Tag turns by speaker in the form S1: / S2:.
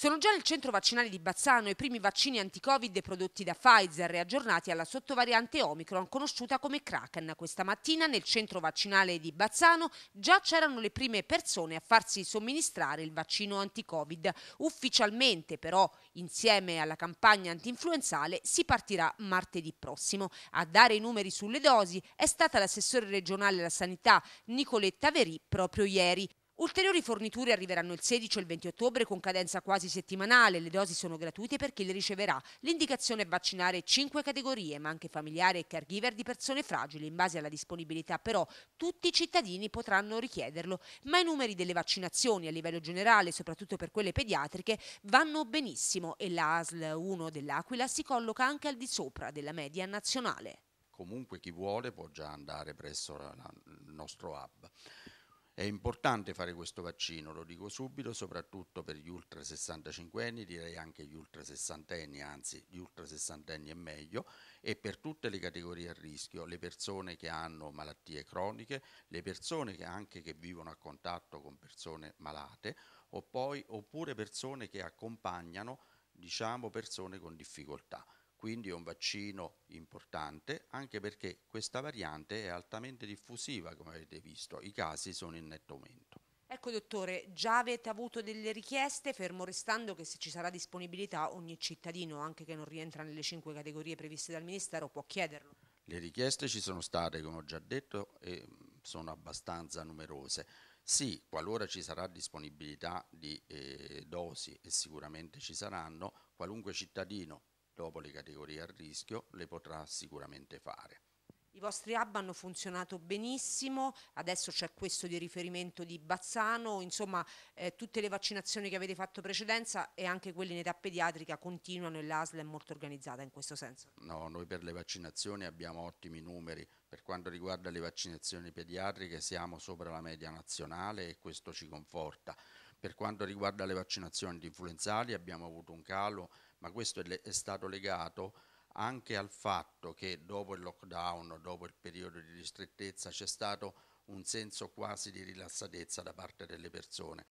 S1: Sono già nel centro vaccinale di Bazzano i primi vaccini anti-Covid prodotti da Pfizer e aggiornati alla sottovariante Omicron conosciuta come Kraken. Questa mattina nel centro vaccinale di Bazzano già c'erano le prime persone a farsi somministrare il vaccino anti-Covid. Ufficialmente però, insieme alla campagna anti-influenzale, si partirà martedì prossimo. A dare i numeri sulle dosi è stata l'assessore regionale alla sanità Nicoletta Verì proprio ieri. Ulteriori forniture arriveranno il 16 e il 20 ottobre con cadenza quasi settimanale. Le dosi sono gratuite per chi le riceverà. L'indicazione è vaccinare cinque categorie, ma anche familiari e caregiver di persone fragili. In base alla disponibilità però tutti i cittadini potranno richiederlo, ma i numeri delle vaccinazioni a livello generale, soprattutto per quelle pediatriche, vanno benissimo e l'ASL 1 dell'Aquila si colloca anche al di sopra della media nazionale.
S2: Comunque chi vuole può già andare presso il nostro hub. È importante fare questo vaccino, lo dico subito, soprattutto per gli ultra 65 anni, direi anche gli ultra 60 anni, anzi gli ultra 60 anni è meglio, e per tutte le categorie a rischio, le persone che hanno malattie croniche, le persone che anche che vivono a contatto con persone malate, o poi, oppure persone che accompagnano diciamo persone con difficoltà quindi è un vaccino importante anche perché questa variante è altamente diffusiva come avete visto, i casi sono in netto aumento.
S1: Ecco dottore, già avete avuto delle richieste, fermo restando che se ci sarà disponibilità ogni cittadino, anche che non rientra nelle cinque categorie previste dal Ministero, può chiederlo.
S2: Le richieste ci sono state, come ho già detto, e mm, sono abbastanza numerose. Sì, qualora ci sarà disponibilità di eh, dosi, e sicuramente ci saranno, qualunque cittadino dopo le categorie a rischio le potrà sicuramente fare.
S1: I vostri hub hanno funzionato benissimo, adesso c'è questo di riferimento di Bazzano, insomma eh, tutte le vaccinazioni che avete fatto precedenza e anche quelle in età pediatrica continuano e l'ASL è molto organizzata in questo senso.
S2: No, noi per le vaccinazioni abbiamo ottimi numeri, per quanto riguarda le vaccinazioni pediatriche siamo sopra la media nazionale e questo ci conforta. Per quanto riguarda le vaccinazioni influenzali abbiamo avuto un calo ma questo è, le, è stato legato anche al fatto che dopo il lockdown, dopo il periodo di ristrettezza, c'è stato un senso quasi di rilassatezza da parte delle persone.